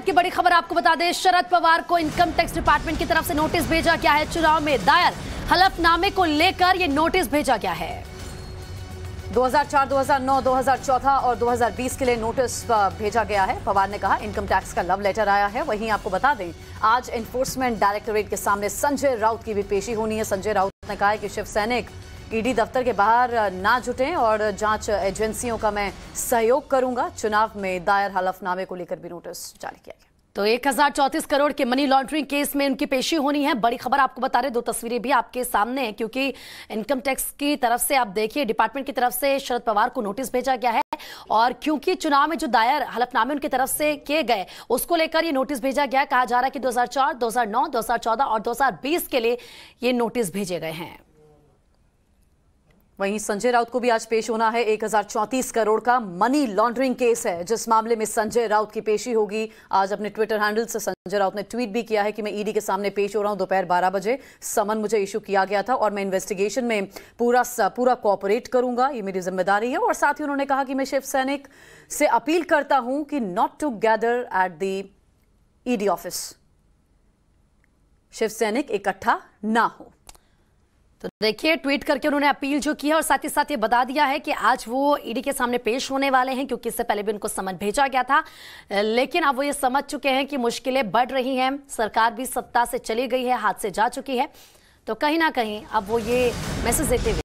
की बड़ी खबर आपको बता दें शरद पवार को इनकम टैक्स डिपार्टमेंट की तरफ से नोटिस भेजा गया है चुनाव में दायर हलफनामे को लेकर यह नोटिस भेजा गया है 2004, 2009, 2014 और 2020 के लिए नोटिस भेजा गया है पवार ने कहा इनकम टैक्स का लव लेटर आया है वहीं आपको बता दें आज एनफोर्समेंट डायरेक्टोरेट के सामने संजय राउत की भी पेशी होनी है संजय राउत ने कहा है कि शिव सैनिक ईडी दफ्तर के बाहर ना जुटें और जांच एजेंसियों का मैं सहयोग करूंगा चुनाव में दायर हलफनामे को लेकर भी नोटिस जारी किया गया तो एक करोड़ के मनी लॉन्ड्रिंग केस में उनकी पेशी होनी है बड़ी खबर आपको बता रहे दो तस्वीरें भी आपके सामने हैं क्योंकि इनकम टैक्स की तरफ से आप देखिए डिपार्टमेंट की तरफ से शरद पवार को नोटिस भेजा गया है और क्योंकि चुनाव में जो दायर हलफनामे उनकी तरफ से किए गए उसको लेकर ये नोटिस भेजा गया कहा जा रहा है कि दो हजार और दो के लिए ये नोटिस भेजे गए हैं वहीं संजय राउत को भी आज पेश होना है एक करोड़ का मनी लॉन्ड्रिंग केस है जिस मामले में संजय राउत की पेशी होगी आज अपने ट्विटर हैंडल से संजय राउत ने ट्वीट भी किया है कि मैं ईडी e के सामने पेश हो रहा हूं दोपहर बारह बजे समन मुझे इशू किया गया था और मैं इन्वेस्टिगेशन में पूरा पूरा कॉपरेट करूंगा ये मेरी जिम्मेदारी है और साथ ही उन्होंने कहा कि मैं शिव सैनिक से अपील करता हूं कि not to gather at the ED office Shiv सैनिक इकट्ठा ना हो तो देखिए ट्वीट करके उन्होंने अपील जो की है और साथ ही साथ ये बता दिया है कि आज वो ईडी के सामने पेश होने वाले हैं क्योंकि इससे पहले भी उनको समन भेजा गया था लेकिन अब वो ये समझ चुके हैं कि मुश्किलें बढ़ रही हैं सरकार भी सत्ता से चली गई है हाथ से जा चुकी है तो कहीं ना कहीं अब वो ये मैसेज देते हुए